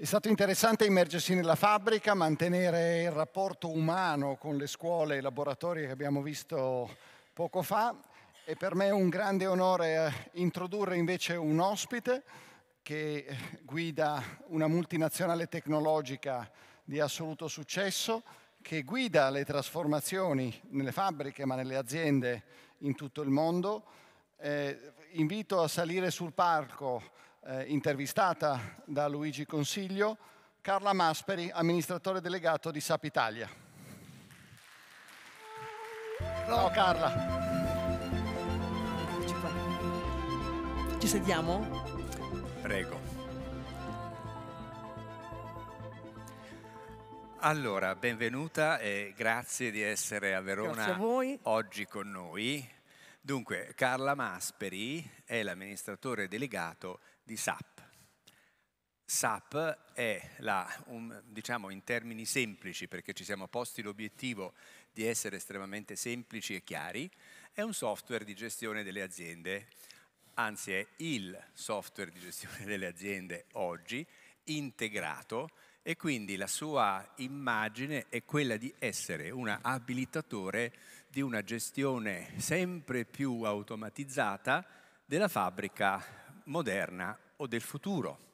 È stato interessante immergersi nella fabbrica, mantenere il rapporto umano con le scuole e i laboratori che abbiamo visto poco fa e per me è un grande onore eh, introdurre invece un ospite che eh, guida una multinazionale tecnologica di assoluto successo, che guida le trasformazioni nelle fabbriche ma nelle aziende in tutto il mondo. Eh, invito a salire sul palco eh, intervistata da Luigi Consiglio, Carla Masperi, amministratore delegato di SAP Italia. Ciao Carla. Ci sediamo? Prego. Allora, benvenuta e grazie di essere a Verona a oggi con noi. Dunque, Carla Masperi è l'amministratore delegato di SAP. SAP è, la, un, diciamo in termini semplici, perché ci siamo posti l'obiettivo di essere estremamente semplici e chiari, è un software di gestione delle aziende, anzi è il software di gestione delle aziende oggi, integrato e quindi la sua immagine è quella di essere un abilitatore di una gestione sempre più automatizzata della fabbrica moderna o del futuro.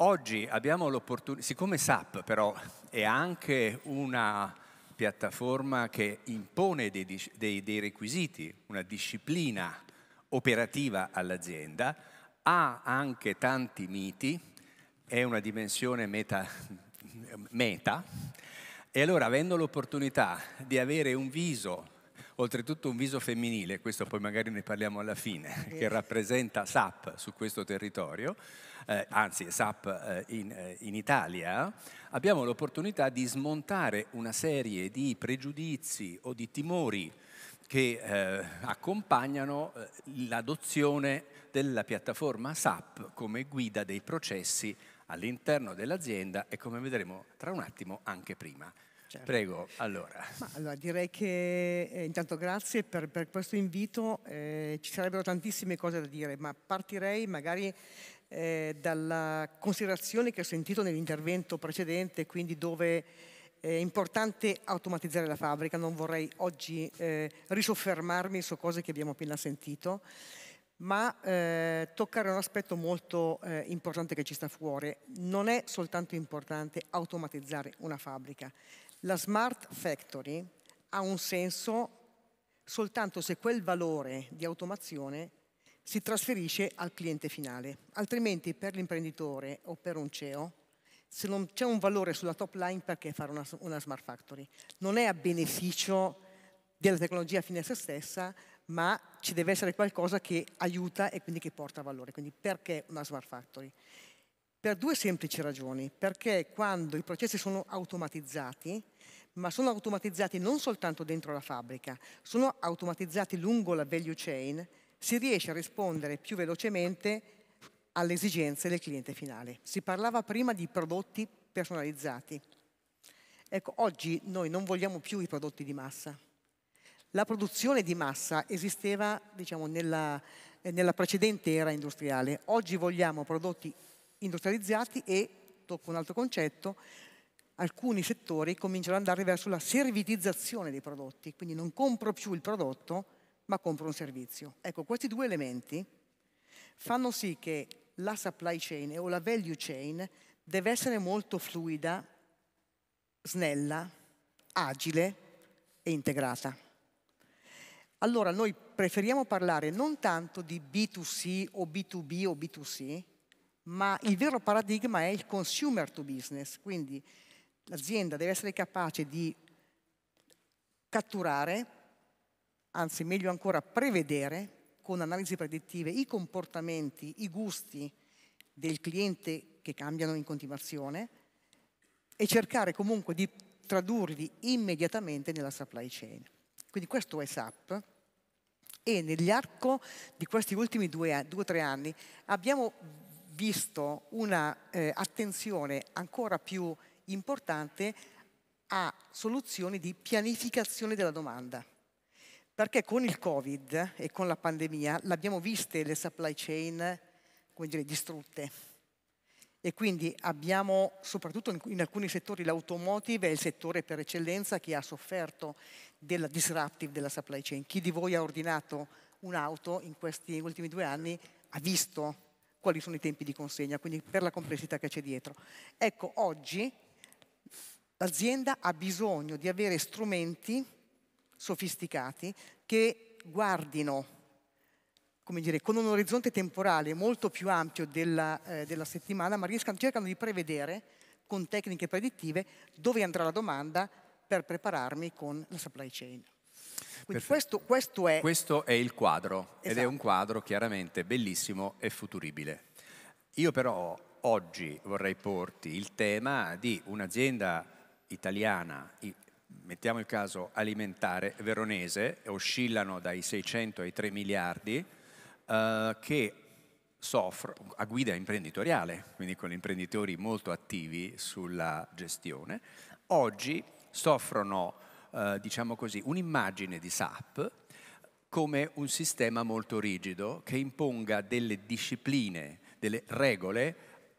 Oggi abbiamo l'opportunità, siccome SAP però è anche una piattaforma che impone dei, dei, dei requisiti, una disciplina operativa all'azienda, ha anche tanti miti, è una dimensione meta, meta e allora avendo l'opportunità di avere un viso oltretutto un viso femminile, questo poi magari ne parliamo alla fine, che rappresenta SAP su questo territorio, eh, anzi SAP eh, in, eh, in Italia, abbiamo l'opportunità di smontare una serie di pregiudizi o di timori che eh, accompagnano eh, l'adozione della piattaforma SAP come guida dei processi all'interno dell'azienda e come vedremo tra un attimo anche prima. Certo. Prego, allora. Ma, allora. Direi che eh, intanto grazie per, per questo invito, eh, ci sarebbero tantissime cose da dire, ma partirei magari eh, dalla considerazione che ho sentito nell'intervento precedente, quindi dove è importante automatizzare la fabbrica, non vorrei oggi eh, risoffermarmi su cose che abbiamo appena sentito ma eh, toccare un aspetto molto eh, importante che ci sta fuori. Non è soltanto importante automatizzare una fabbrica, la smart factory ha un senso soltanto se quel valore di automazione si trasferisce al cliente finale. Altrimenti per l'imprenditore o per un CEO, se non c'è un valore sulla top line, perché fare una, una, smart factory? Non è a beneficio della tecnologia fine a se stessa, ma ci deve essere qualcosa che aiuta e quindi che porta valore. Quindi perché una smart factory? Per due semplici ragioni, perché quando i processi sono automatizzati, ma sono automatizzati non soltanto dentro la fabbrica, sono automatizzati lungo la value chain, si riesce a rispondere più velocemente alle esigenze del cliente finale. Si parlava prima di prodotti personalizzati. Ecco, oggi noi non vogliamo più i prodotti di massa. La produzione di massa esisteva diciamo, nella, eh, nella precedente era industriale. Oggi vogliamo prodotti industrializzati e, tocco un altro concetto, alcuni settori cominciano ad andare verso la servitizzazione dei prodotti, quindi non compro più il prodotto, ma compro un servizio. Ecco, questi due elementi fanno sì che la supply chain o la value chain deve essere molto fluida, snella, agile e integrata. Allora noi preferiamo parlare non tanto di B2C o B2B o B2C, ma il vero paradigma è il consumer to business, quindi l'azienda deve essere capace di catturare, anzi meglio ancora prevedere, con analisi predittive i comportamenti, i gusti del cliente che cambiano in continuazione e cercare comunque di tradurli immediatamente nella supply chain. Quindi questo è SAP e nell'arco di questi ultimi due o tre anni abbiamo visto un'attenzione eh, ancora più importante a soluzioni di pianificazione della domanda. Perché con il Covid e con la pandemia l'abbiamo viste le supply chain dire, distrutte e quindi abbiamo, soprattutto in alcuni settori, l'automotive è il settore per eccellenza che ha sofferto della disruptive della supply chain. Chi di voi ha ordinato un'auto in questi ultimi due anni ha visto quali sono i tempi di consegna, quindi per la complessità che c'è dietro. Ecco, oggi l'azienda ha bisogno di avere strumenti sofisticati che guardino come dire, con un orizzonte temporale molto più ampio della, eh, della settimana, ma riescano, cercano di prevedere con tecniche predittive dove andrà la domanda per prepararmi con la supply chain. Questo, questo, è... questo, è... il quadro esatto. ed è esatto. un quadro chiaramente bellissimo e futuribile. Io però oggi vorrei porti il tema di un'azienda italiana, mettiamo il caso alimentare veronese, oscillano dai 600 ai 3 miliardi, eh, che soffre a guida imprenditoriale, quindi con imprenditori molto attivi sulla gestione, oggi soffrono eh, diciamo così, un'immagine di SAP come un sistema molto rigido che imponga delle discipline, delle regole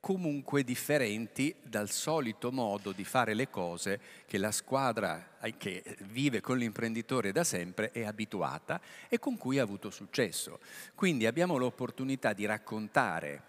comunque differenti dal solito modo di fare le cose che la squadra eh, che vive con l'imprenditore da sempre è abituata e con cui ha avuto successo. Quindi abbiamo l'opportunità di raccontare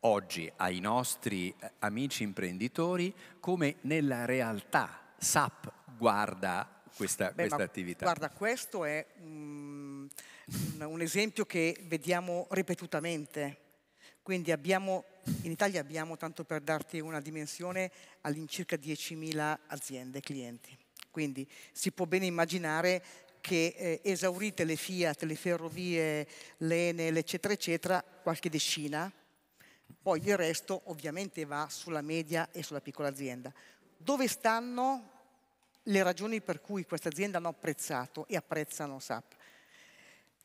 oggi ai nostri eh, amici imprenditori come nella realtà SAP guarda questa, Beh, questa attività? Guarda, questo è um, un esempio che vediamo ripetutamente. Quindi abbiamo, in Italia abbiamo, tanto per darti una dimensione, all'incirca 10.000 aziende, clienti. Quindi si può bene immaginare che eh, esaurite le Fiat, le ferrovie, l'Enel, eccetera, eccetera, qualche decina, poi il resto ovviamente va sulla media e sulla piccola azienda. Dove stanno le ragioni per cui questa azienda hanno apprezzato e apprezzano SAP.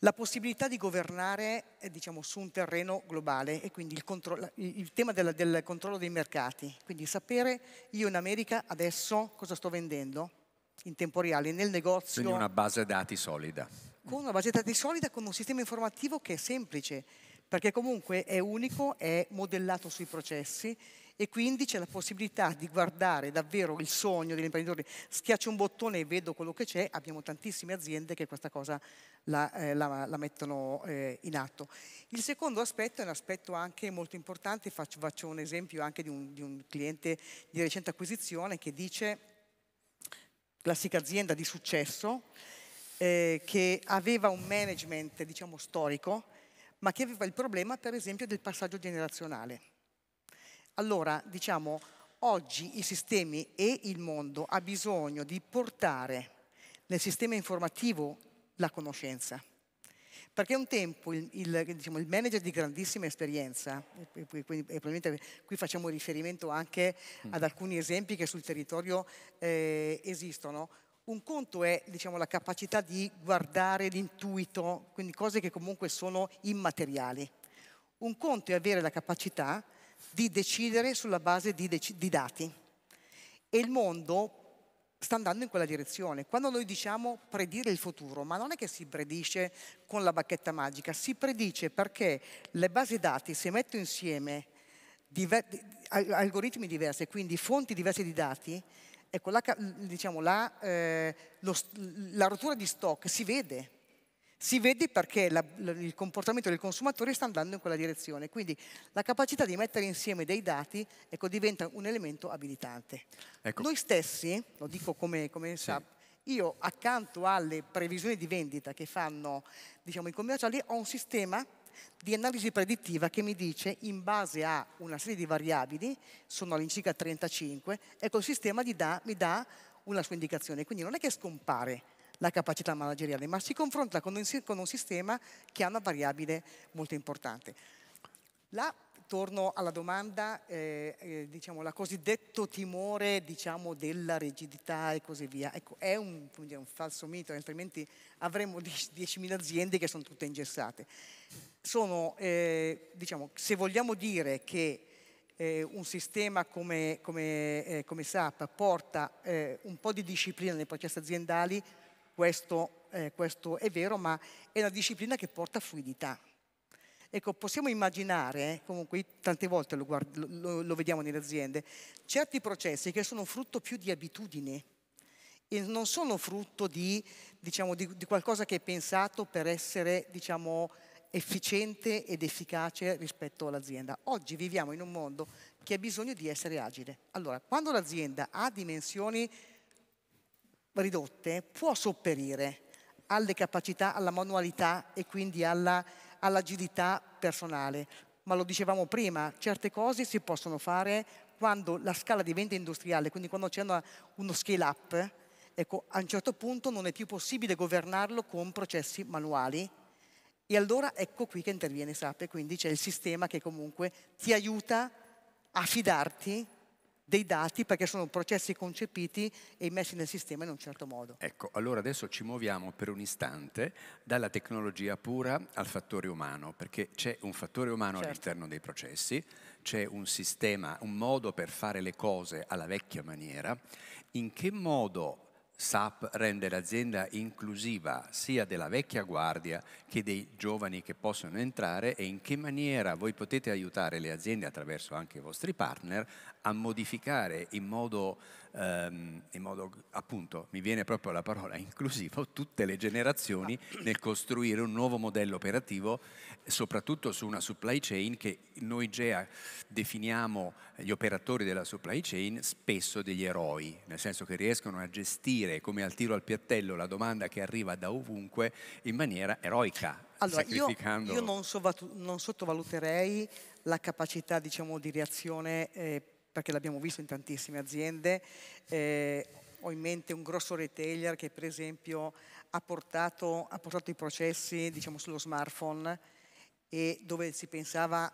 La possibilità di governare eh, diciamo, su un terreno globale e quindi il, controllo, il tema del, del controllo dei mercati, quindi sapere io in America adesso cosa sto vendendo in tempo reale nel negozio. Quindi una base dati solida. Con una base dati solida, con un sistema informativo che è semplice, perché comunque è unico, è modellato sui processi e quindi c'è la possibilità di guardare davvero il sogno dell'imprenditore. Schiaccio un bottone e vedo quello che c'è. Abbiamo tantissime aziende che questa cosa la, eh, la, la mettono eh, in atto. Il secondo aspetto è un aspetto anche molto importante. Faccio, faccio un esempio anche di un, di un cliente di recente acquisizione che dice, classica azienda di successo, eh, che aveva un management diciamo, storico, ma che aveva il problema per esempio del passaggio generazionale. Allora, diciamo, oggi i sistemi e il mondo ha bisogno di portare nel sistema informativo la conoscenza. Perché un tempo il, il, diciamo, il manager di grandissima esperienza, e, e, e, qui facciamo riferimento anche mm. ad alcuni esempi che sul territorio eh, esistono, un conto è diciamo, la capacità di guardare l'intuito, quindi cose che comunque sono immateriali. Un conto è avere la capacità di decidere sulla base di, dec- di dati. E il mondo sta andando in quella direzione. Quando noi diciamo predire il futuro, ma non è che si predisce con la bacchetta magica, si predice perché le basi dati, se metto insieme diver- algoritmi diversi, quindi fonti diverse di dati, ecco, la, diciamo, la, eh, lo, la rottura di stock si vede si vede perché la, il comportamento del consumatore sta andando in quella direzione. Quindi la capacità di mettere insieme dei dati ecco, diventa un elemento abilitante. Ecco. Noi stessi, lo dico come, come sì. SAP, io accanto alle previsioni di vendita che fanno diciamo, i commerciali ho un sistema di analisi predittiva che mi dice in base a una serie di variabili, sono all'incirca 35, ecco il sistema dà, mi dà una sua indicazione, quindi non è che scompare, la capacità manageriale, ma si confronta con un, sistema che ha una variabile molto importante. La, torno alla domanda, eh, eh, diciamo, la cosiddetto timore diciamo, della rigidità e così via. Ecco, è un, dire, un falso mito, altrimenti avremmo 10.000 aziende che sono tutte ingessate. Sono, eh, diciamo, se vogliamo dire che eh, un sistema come, come, eh, come SAP porta eh, un po' di disciplina nei processi aziendali, questo, eh, questo è vero, ma è una disciplina che porta fluidità. Ecco, possiamo immaginare, eh, comunque tante volte lo, guardo, lo, lo, vediamo nelle aziende, certi processi che sono frutto più di abitudini e non sono frutto di, diciamo, di, di qualcosa che è pensato per essere diciamo, efficiente ed efficace rispetto all'azienda. Oggi viviamo in un mondo che ha bisogno di essere agile. Allora, quando l'azienda ha dimensioni ridotte può sopperire alle capacità, alla manualità e quindi alla, all'agilità personale. Ma lo dicevamo prima, certe cose si possono fare quando la scala diventa industriale, quindi quando c'è una, uno scale up, ecco, a un certo punto non è più possibile governarlo con processi manuali e allora ecco qui che interviene SAP, quindi c'è il sistema che comunque ti aiuta a fidarti dei dati perché sono processi concepiti e messi nel sistema in un certo modo. Ecco, allora adesso ci muoviamo per un istante dalla tecnologia pura al fattore umano, perché c'è un fattore umano certo. all'interno dei processi, c'è un sistema, un modo per fare le cose alla vecchia maniera. In che modo SAP rende l'azienda inclusiva sia della vecchia guardia che dei giovani che possono entrare e in che maniera voi potete aiutare le aziende attraverso anche i vostri partner a modificare in modo, ehm, in modo appunto, mi viene proprio la parola inclusivo, tutte le generazioni nel costruire un nuovo modello operativo, soprattutto su una supply chain che noi GEA definiamo gli operatori della supply chain spesso degli eroi, nel senso che riescono a gestire gestire come al tiro al piattello la domanda che arriva da ovunque in maniera eroica. Allora, io, io non, non, sottovaluterei la capacità diciamo, di reazione, eh, perché l'abbiamo visto in tantissime aziende. Eh, ho in mente un grosso retailer che per esempio ha portato, ha portato i processi diciamo, sullo smartphone e dove si pensava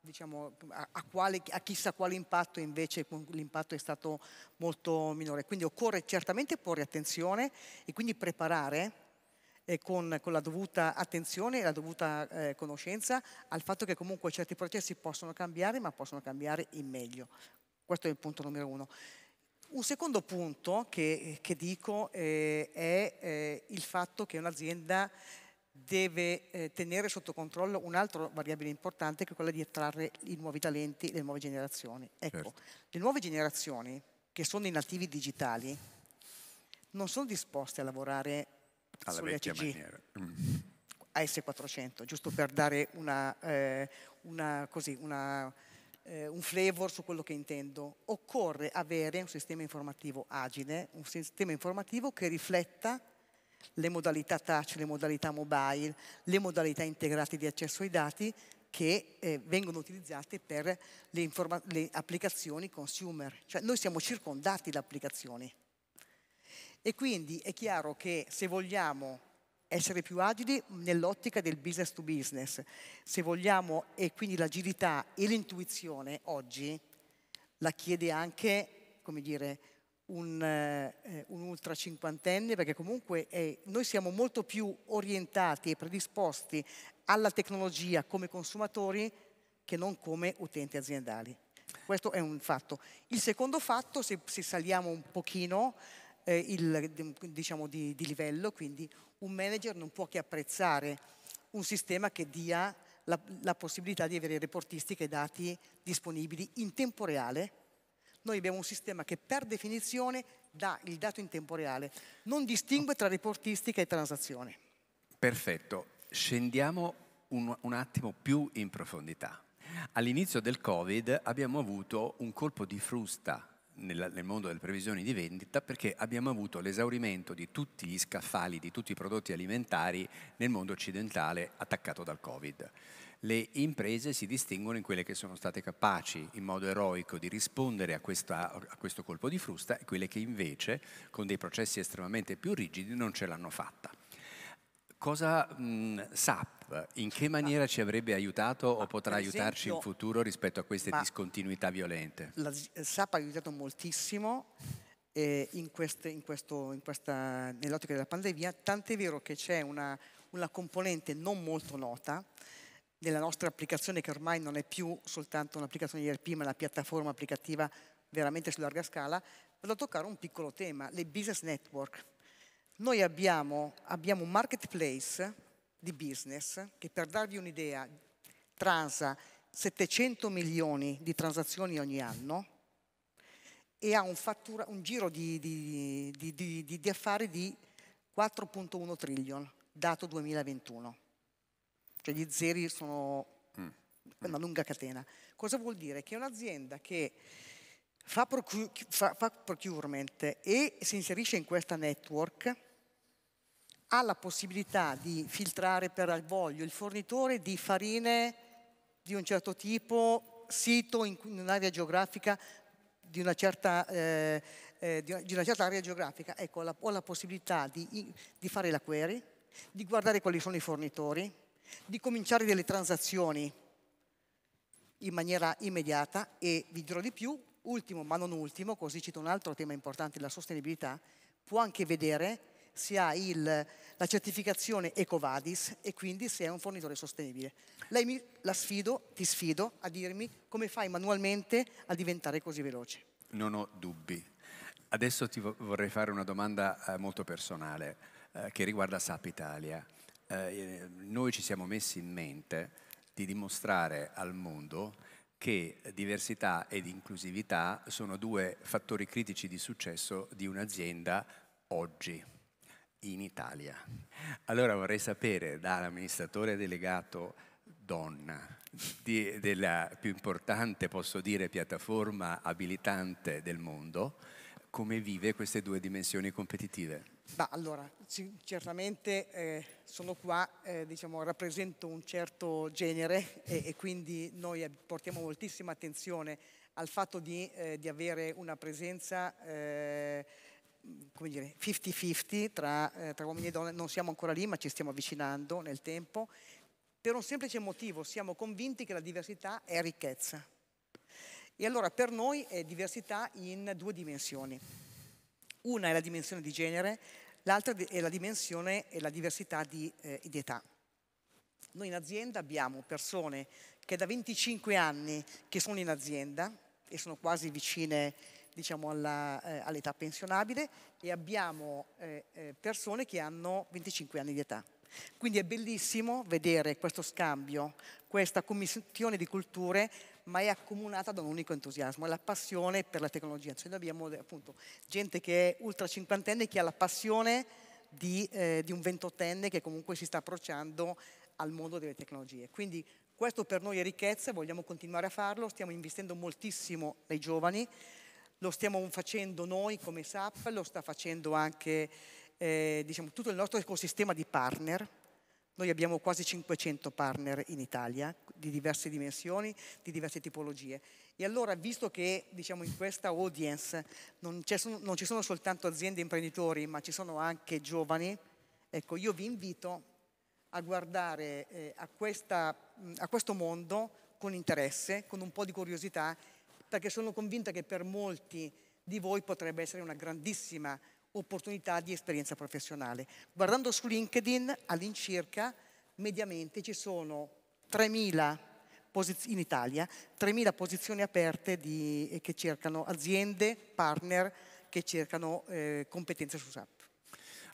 diciamo, a, a, quale, a, chissà quale impatto invece l'impatto è stato molto minore. Quindi occorre certamente porre attenzione e quindi preparare eh, con, con, la dovuta attenzione e la dovuta eh, conoscenza al fatto che comunque certi processi possono cambiare ma possono cambiare in meglio. Questo è il punto numero uno. Un secondo punto che, che dico eh, è eh, il fatto che un'azienda deve eh, tenere sotto controllo un'altra variabile importante che è quella di attrarre i nuovi talenti, le nuove generazioni. Ecco, certo. le nuove generazioni che sono i nativi digitali non sono disposte a lavorare alla sulle vecchia ACG. maniera. Mm. AS400, giusto per dare una, eh, una, così, una, eh, un flavor su quello che intendo. Occorre avere un sistema informativo agile, un sistema informativo che rifletta le modalità touch, le modalità mobile, le modalità integrate di accesso ai dati che eh, vengono utilizzate per le, le, applicazioni consumer. Cioè noi siamo circondati da applicazioni. E quindi è chiaro che se vogliamo essere più agili nell'ottica del business to business, se vogliamo, e quindi l'agilità e l'intuizione oggi la chiede anche, come dire, un, eh, eh, un ultra cinquantenne, perché comunque eh, noi siamo molto più orientati e predisposti alla tecnologia come consumatori che non come utenti aziendali. Questo è un fatto. Il secondo fatto, se, se saliamo un pochino eh, il, diciamo di, di livello, quindi un manager non può che apprezzare un sistema che dia la, la, possibilità di avere reportistiche e dati disponibili in tempo reale noi abbiamo un sistema che per definizione dà il dato in tempo reale, non distingue tra reportistica e transazione. Perfetto, scendiamo un, un attimo più in profondità. All'inizio del Covid abbiamo avuto un colpo di frusta nel, nel mondo delle previsioni di vendita perché abbiamo avuto l'esaurimento di tutti gli scaffali, di tutti i prodotti alimentari nel mondo occidentale attaccato dal Covid le imprese si distinguono in quelle che sono state capaci in modo eroico di rispondere a, questa, a questo colpo di frusta e quelle che invece con dei processi estremamente più rigidi non ce l'hanno fatta cosa mh, SAP in che maniera ci avrebbe aiutato o potrà esempio, aiutarci in futuro rispetto a queste discontinuità violente? La, SAP ha aiutato moltissimo eh, in queste, in questo, in questa, nell'ottica della pandemia, tant'è vero che c'è una, una componente non molto nota della nostra applicazione che ormai non è più soltanto un'applicazione di ERP ma una piattaforma applicativa veramente su larga scala, vado a toccare un piccolo tema, le business network. Noi abbiamo, abbiamo un marketplace di business che per darvi un'idea transa 700 milioni di transazioni ogni anno e ha un, fattura, un giro di, di, di, di affari di 4.1 trillion, dato 2021 cioè gli zeri sono mm. una lunga catena. Cosa vuol dire? Che un'azienda che fa, procure, fa, fa procurement e si inserisce in questa network, ha la possibilità di filtrare per al voglio il fornitore di farine di un certo tipo, sito in, un'area geografica di una certa, eh, eh, di una certa area geografica. Ecco, la, ho la possibilità di, di fare la query, di guardare quali sono i fornitori, di cominciare delle transazioni in maniera immediata e vi dirò di più, ultimo ma non ultimo, così cito un altro tema importante, la sostenibilità, può anche vedere se ha il, la certificazione Ecovadis e quindi se è un fornitore sostenibile. Lei mi, la sfido, ti sfido a dirmi come fai manualmente a diventare così veloce. Non ho dubbi. Adesso ti vorrei fare una domanda eh, molto personale eh, che riguarda SAP Italia. Eh, eh, noi ci siamo messi in mente di dimostrare al mondo che diversità ed inclusività sono due fattori critici di successo di un'azienda oggi in Italia. Allora vorrei sapere dall'amministratore delegato donna di, della più importante, posso dire, piattaforma abilitante del mondo, come vive queste due dimensioni competitive. Bah, allora, certamente eh, sono qua, eh, diciamo, rappresento un certo genere e, e, quindi noi portiamo moltissima attenzione al fatto di, eh, di avere una presenza 50-50 eh, tra, eh, tra uomini e donne. Non siamo ancora lì, ma ci stiamo avvicinando nel tempo. Per un semplice motivo, siamo convinti che la diversità è ricchezza. E allora per noi è diversità in due dimensioni una è la dimensione di genere, l'altra è la dimensione e la diversità di, eh, di età. Noi in azienda abbiamo persone che da 25 anni che sono in azienda e sono quasi vicine diciamo, alla, eh, all'età pensionabile e abbiamo eh, eh persone che hanno 25 anni di età. Quindi è bellissimo vedere questo scambio, questa commissione di culture ma è accomunata da un unico entusiasmo, è la passione per la tecnologia. Cioè noi abbiamo appunto gente che è ultra cinquantenne che ha la passione di, eh, di un ventottenne che comunque si sta approcciando al mondo delle tecnologie. Quindi questo per noi è ricchezza, vogliamo continuare a farlo, stiamo investendo moltissimo nei giovani, lo stiamo facendo noi come SAP, lo sta facendo anche eh, diciamo, tutto il nostro ecosistema di partner, noi abbiamo quasi 500 partner in Italia di diverse dimensioni, di diverse tipologie. E allora, visto che diciamo, in questa audience non, non ci sono soltanto aziende e imprenditori, ma ci sono anche giovani, ecco, io vi invito a guardare eh, a, questa, a questo mondo con interesse, con un po' di curiosità, perché sono convinta che per molti di voi potrebbe essere una grandissima opportunità di esperienza professionale. Guardando su LinkedIn all'incirca mediamente ci sono 3.000 in Italia 3.000 posizioni aperte di, che cercano aziende, partner che cercano eh, competenze su SAP.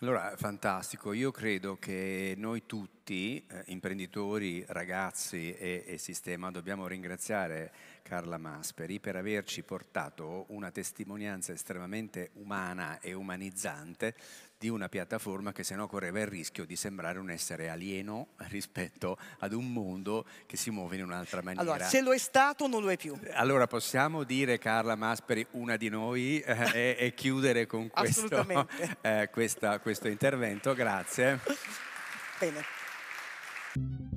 Allora, fantastico. Io credo che noi tutti, eh, imprenditori, ragazzi e, e, sistema, dobbiamo ringraziare Carla Masperi per averci portato una testimonianza estremamente umana e umanizzante di una piattaforma che sennò correva il rischio di sembrare un essere alieno rispetto ad un mondo che si muove in un'altra maniera. Allora, se lo è stato non lo è più. Allora possiamo dire Carla Masperi una di noi eh, e, e, chiudere con questo, eh, questa, questo intervento, grazie. Bene.